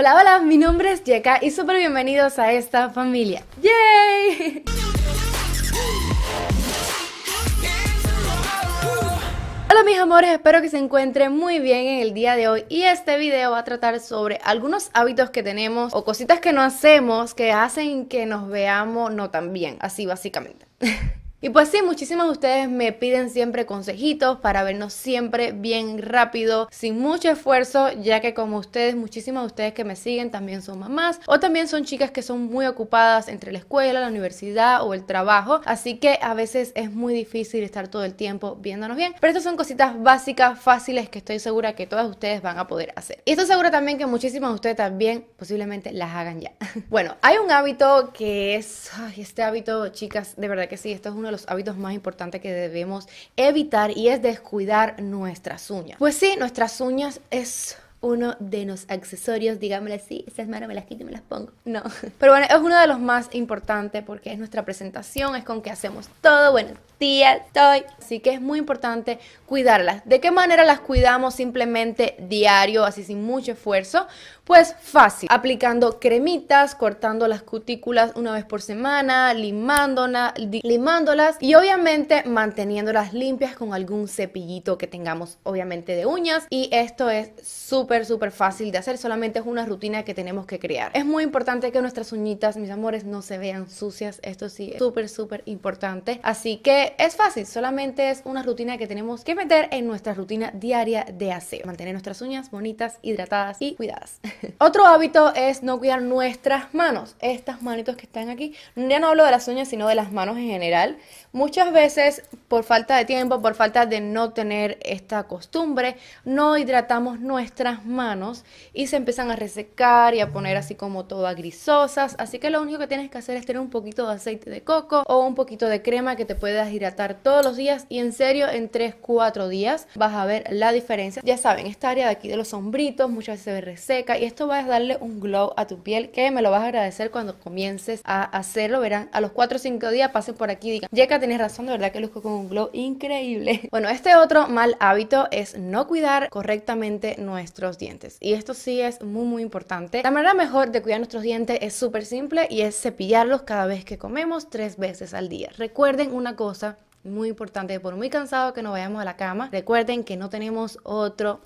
Hola, hola, mi nombre es Yeka y súper bienvenidos a esta familia. ¡Yay! Hola mis amores, espero que se encuentren muy bien en el día de hoy y este video va a tratar sobre algunos hábitos que tenemos o cositas que no hacemos que hacen que nos veamos no tan bien, así básicamente. Y pues sí, muchísimas de ustedes me piden siempre consejitos para vernos siempre bien rápido, sin mucho esfuerzo, ya que como ustedes, muchísimas de ustedes que me siguen también son mamás o también son chicas que son muy ocupadas entre la escuela, la universidad o el trabajo, así que a veces es muy difícil estar todo el tiempo viéndonos bien, pero estas son cositas básicas, fáciles que estoy segura que todas ustedes van a poder hacer. Y estoy segura también que muchísimas de ustedes también posiblemente las hagan ya. bueno, hay un hábito que es, ay, este hábito, chicas, de verdad que sí, esto es uno los hábitos más importantes que debemos evitar y es descuidar nuestras uñas. Pues sí, nuestras uñas es uno de los accesorios, digámosle así, esas manos me las quito y me las pongo. No. Pero bueno, es uno de los más importantes porque es nuestra presentación, es con que hacemos todo. Bueno, día, estoy. Así que es muy importante cuidarlas. ¿De qué manera las cuidamos simplemente diario, así sin mucho esfuerzo? Pues fácil, aplicando cremitas, cortando las cutículas una vez por semana, limándolas y obviamente manteniéndolas limpias con algún cepillito que tengamos obviamente de uñas y esto es súper súper fácil de hacer, solamente es una rutina que tenemos que crear. Es muy importante que nuestras uñitas, mis amores, no se vean sucias, esto sí es súper súper importante, así que es fácil, solamente es una rutina que tenemos que meter en nuestra rutina diaria de aseo, mantener nuestras uñas bonitas, hidratadas y cuidadas. Otro hábito es no cuidar nuestras manos, estas manitos que están aquí. Ya no hablo de las uñas, sino de las manos en general. Muchas veces, por falta de tiempo, por falta de no tener esta costumbre, no hidratamos nuestras manos y se empiezan a resecar y a poner así como todas grisosas. Así que lo único que tienes que hacer es tener un poquito de aceite de coco o un poquito de crema que te puedas hidratar todos los días. Y en serio, en 3-4 días vas a ver la diferencia. Ya saben, esta área de aquí de los sombritos muchas veces se ve reseca y esto va a darle un glow a tu piel que me lo vas a agradecer cuando comiences a hacerlo. Verán, a los 4 o 5 días pasen por aquí y digan, tenés razón, de verdad que luzco con un glow increíble. Bueno, este otro mal hábito es no cuidar correctamente nuestros dientes. Y esto sí es muy, muy importante. La manera mejor de cuidar nuestros dientes es súper simple y es cepillarlos cada vez que comemos tres veces al día. Recuerden una cosa muy importante, por muy cansado que nos vayamos a la cama, recuerden que no tenemos otro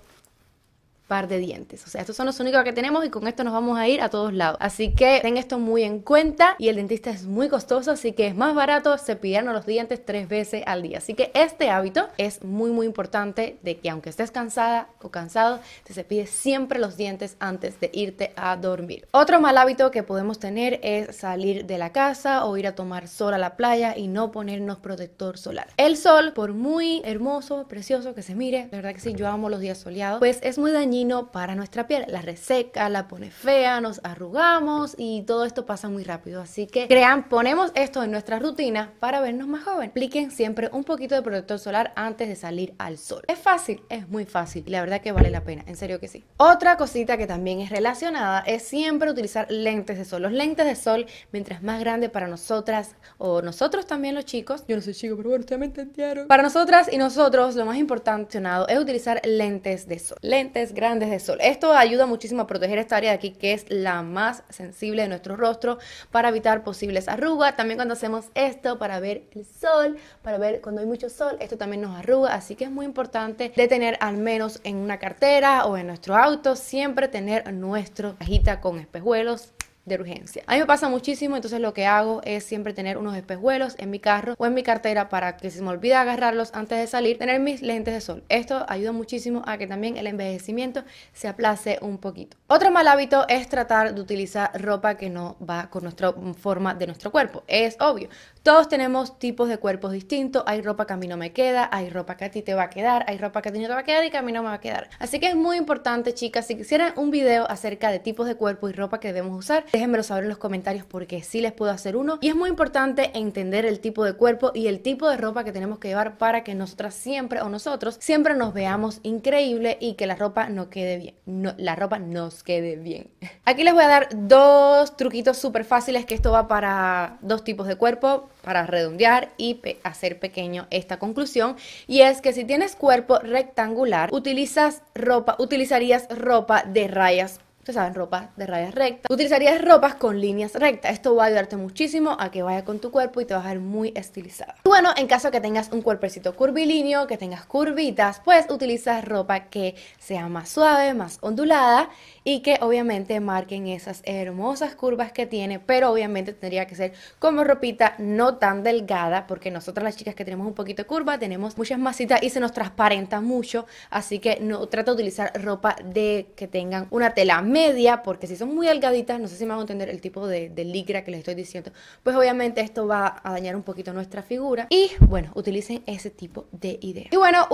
par de dientes. O sea, estos son los únicos que tenemos y con esto nos vamos a ir a todos lados. Así que ten esto muy en cuenta y el dentista es muy costoso, así que es más barato cepillarnos los dientes tres veces al día. Así que este hábito es muy muy importante de que aunque estés cansada o cansado, te cepilles siempre los dientes antes de irte a dormir. Otro mal hábito que podemos tener es salir de la casa o ir a tomar sol a la playa y no ponernos protector solar. El sol, por muy hermoso, precioso que se mire, la verdad que sí, yo amo los días soleados, pues es muy dañino para nuestra piel. La reseca, la pone fea, nos arrugamos y todo esto pasa muy rápido. Así que crean, ponemos esto en nuestra rutina para vernos más joven. Apliquen siempre un poquito de protector solar antes de salir al sol. Es fácil, es muy fácil la verdad que vale la pena, en serio que sí. Otra cosita que también es relacionada es siempre utilizar lentes de sol. Los lentes de sol, mientras más grande para nosotras o nosotros también los chicos, yo no soy chico, pero bueno, ustedes me entendieron. Para nosotras y nosotros, lo más importante es utilizar lentes de sol. Lentes grandes de sol. Esto ayuda muchísimo a proteger esta área de aquí que es la más sensible de nuestro rostro para evitar posibles arrugas. También cuando hacemos esto para ver el sol, para ver cuando hay mucho sol, esto también nos arruga. Así que es muy importante de tener al menos en una cartera o en nuestro auto siempre tener nuestro cajita con espejuelos de urgencia. A mí me pasa muchísimo, entonces lo que hago es siempre tener unos espejuelos en mi carro o en mi cartera para que se me olvide agarrarlos antes de salir, tener mis lentes de sol. Esto ayuda muchísimo a que también el envejecimiento se aplace un poquito. Otro mal hábito es tratar de utilizar ropa que no va con nuestra mm, forma de nuestro cuerpo. Es obvio, todos tenemos tipos de cuerpos distintos, hay ropa que a mí no me queda, hay ropa que a ti te va a quedar, hay ropa que a ti no te va a quedar y que a mí no me va a quedar. Así que es muy importante, chicas, si quisieran un video acerca de tipos de cuerpo y ropa que debemos usar, déjenmelo saber en los comentarios porque sí les puedo hacer uno. Y es muy importante entender el tipo de cuerpo y el tipo de ropa que tenemos que llevar para que nosotras siempre o nosotros siempre nos veamos increíble y que la ropa no quede bien. No, la ropa nos quede bien. Aquí les voy a dar dos truquitos súper fáciles que esto va para dos tipos de cuerpo para redondear y hacer pequeño esta conclusión, y es que si tienes cuerpo rectangular, utilizas ropa, utilizarías ropa de rayas ustedes saben, ropa de rayas rectas. Utilizarías ropas con líneas rectas. Esto va a ayudarte muchísimo a que vaya con tu cuerpo y te vas a ver muy estilizada. Bueno, en caso que tengas un cuerpecito curvilíneo, que tengas curvitas, pues utilizas ropa que sea más suave, más ondulada y que obviamente marquen esas hermosas curvas que tiene, pero obviamente tendría que ser como ropita no tan delgada, porque nosotras las chicas que tenemos un poquito de curva, tenemos muchas masitas y se nos transparenta mucho, así que no trata de utilizar ropa de que tengan una tela media, porque si son muy delgaditas, no sé si me van a entender el tipo de, de que les estoy diciendo, pues obviamente esto va a dañar un poquito nuestra figura. Y bueno, utilicen ese tipo de ideas Y bueno,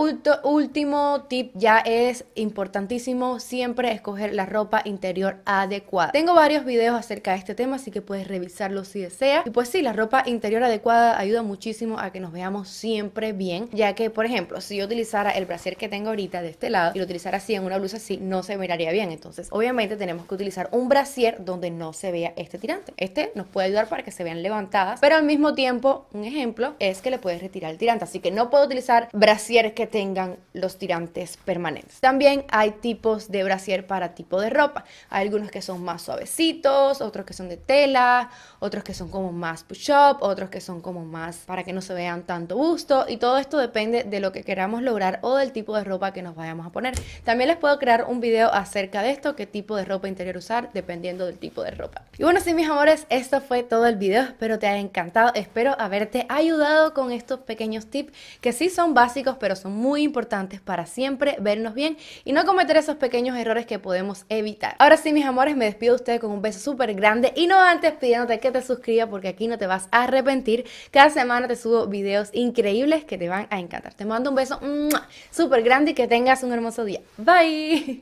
último tip ya es importantísimo siempre escoger la ropa interior adecuada. Tengo varios videos acerca de este tema, así que puedes revisarlo si deseas. Y pues sí, la ropa interior adecuada ayuda muchísimo a que nos veamos siempre bien, ya que, por ejemplo, si yo utilizara el brasier que tengo ahorita de este lado y lo utilizara así en una blusa así, no se miraría bien. Entonces, obviamente, tenemos que utilizar un brasier donde no se vea este tirante. Este nos puede ayudar para que se vean levantadas, pero al mismo tiempo, un ejemplo es que le puedes retirar el tirante, así que no puedo utilizar brasieres que tengan los tirantes permanentes. También hay tipos de brasier para tipo de ropa. Hay algunos que son más suavecitos, otros que son de tela, otros que son como más push-up, otros que son como más para que no se vean tanto busto y todo esto depende de lo que queramos lograr o del tipo de ropa que nos vayamos a poner. También les puedo crear un video acerca de esto, qué tipo de ropa interior usar dependiendo del tipo de ropa. Y bueno, sí mis amores, esto fue todo el video, espero te haya encantado, espero haberte ayudado con estos pequeños tips que sí son básicos pero son muy importantes para siempre vernos bien y no cometer esos pequeños errores que podemos evitar. Ahora sí mis amores, me despido de ustedes con un beso súper grande y no antes pidiéndote que te suscribas porque aquí no te vas a arrepentir, cada semana te subo videos increíbles que te van a encantar. Te mando un beso súper grande y que tengas un hermoso día. Bye.